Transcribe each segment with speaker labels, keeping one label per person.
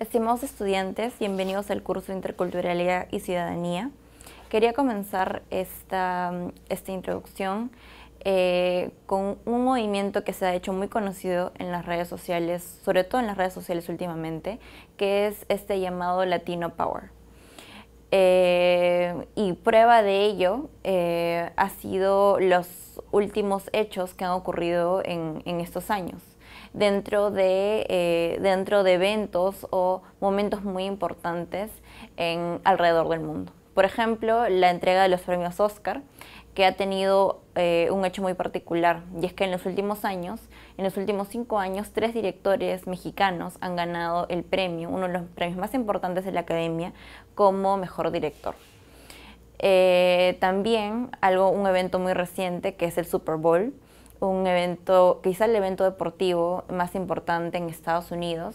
Speaker 1: Estimados estudiantes, bienvenidos al curso de Interculturalidad y Ciudadanía. Quería comenzar esta, introducción eh, con un movimiento que se ha hecho muy conocido en las redes sociales, sobre todo en las redes sociales últimamente, que es este llamado Latino Power. Eh, y prueba de ello eh, ha sido los últimos hechos que han ocurrido en estos años dentro de, eh, dentro de eventos o momentos muy importantes alrededor del mundo. Por ejemplo, la entrega de los premios Oscar, que ha tenido eh, un hecho muy particular, y es que en los últimos años, en los últimos cinco años, tres directores mexicanos han ganado el premio, uno de los premios más importantes de la academia, como mejor director. Eh, también algo, un evento muy reciente que es el Super Bowl, un evento, quizá el evento deportivo más importante en Estados Unidos.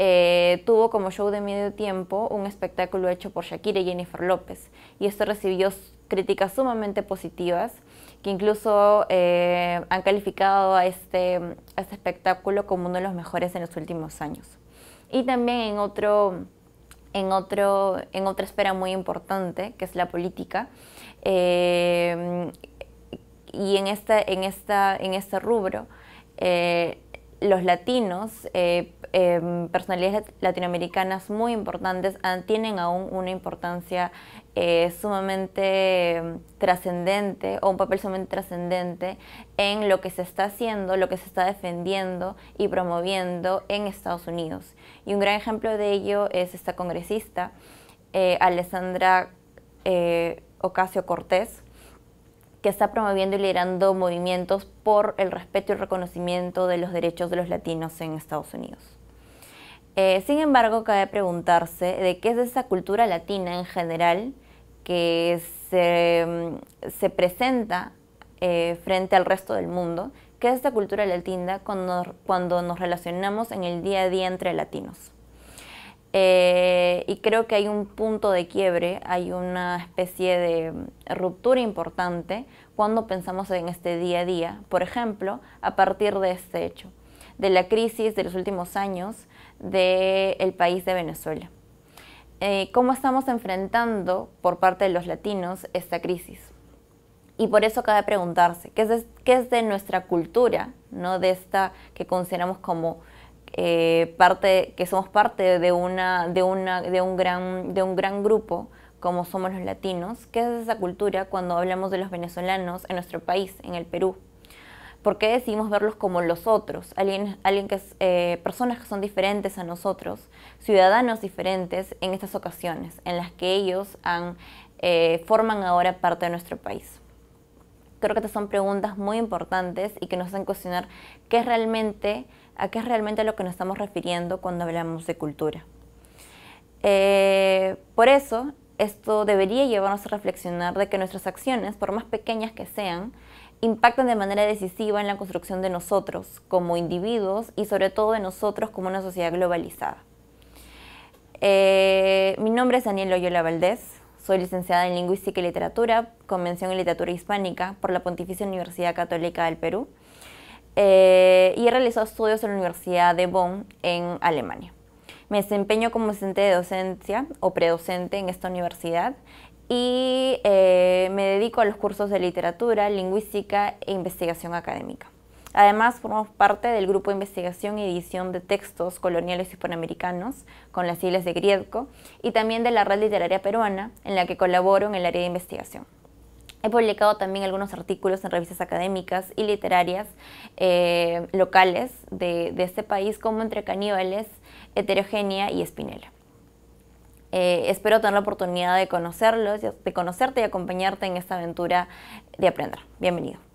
Speaker 1: Eh, tuvo como show de medio tiempo un espectáculo hecho por Shakira y Jennifer López. Y esto recibió críticas sumamente positivas, que incluso eh, han calificado a este, este espectáculo como uno de los mejores en los últimos años. Y también en otro en, otro, en otra esfera muy importante, que es la política. Eh, y en, esta, en, esta, en este rubro, eh, los latinos, eh, em, personalidades latinoamericanas muy importantes, ah, tienen aún una importancia eh, sumamente em, trascendente o un papel sumamente trascendente en lo que se está haciendo, lo que se está defendiendo y promoviendo en Estados Unidos. Y un gran ejemplo de ello es esta congresista, Alessandra Ocasio Cortés, que está promoviendo y liderando movimientos por el respeto y reconocimiento de los derechos de los latinos en Estados Unidos. Eh, sin embargo, cabe preguntarse de qué es esa cultura latina en general que se, mm, presenta eh, frente al resto del mundo, qué es esta cultura latina cuando, cuando nos relacionamos en el día a día entre latinos. Eh, y creo que hay un punto de quiebre, hay una especie de ruptura importante cuando pensamos en este día a día, por ejemplo, a partir de este hecho, de la crisis de los últimos años del país de Venezuela. Eh, ¿Cómo estamos enfrentando por parte de los latinos esta crisis? Y por eso cabe preguntarse, ¿qué es de, qué es de nuestra cultura, no de esta que consideramos como eh, parte, que somos parte de, de, un gran, grupo como somos los latinos, ¿qué es esa cultura cuando hablamos de los venezolanos en nuestro país, en el Perú? ¿Por qué decidimos verlos como los otros? Alguien, que eh, personas que son diferentes a nosotros, ciudadanos diferentes en estas ocasiones, en las que ellos eh, forman ahora parte de nuestro país creo que estas son preguntas muy importantes y que nos hacen cuestionar qué es realmente, a qué es realmente lo que nos estamos refiriendo cuando hablamos de cultura. Eh, por eso, esto debería llevarnos a reflexionar de que nuestras acciones, por más pequeñas que sean, impactan de manera decisiva en la construcción de nosotros como individuos y sobre todo de nosotros como una sociedad globalizada. Eh, mi nombre es Daniel Loyola Valdés. Soy licenciada en Lingüística y Literatura, convención en Literatura Hispánica por la Pontificia Universidad Católica del Perú eh, y he realizado estudios en la Universidad de Bonn en Alemania. Me desempeño como docente de docencia o predocente en esta universidad y eh, me dedico a los cursos de literatura, lingüística e investigación académica. Además, formamos parte del Grupo de Investigación y Edición de Textos Coloniales Hispanoamericanos, con las siglas de Griego y también de la Red Literaria Peruana, en la que colaboro en el área de investigación. He publicado también algunos artículos en revistas académicas y literarias eh, locales de, este país, como Entre Caníbales, Heterogénea y Espinela. Eh, espero tener la oportunidad de conocerlos, de conocerte y acompañarte en esta aventura de aprender. Bienvenido.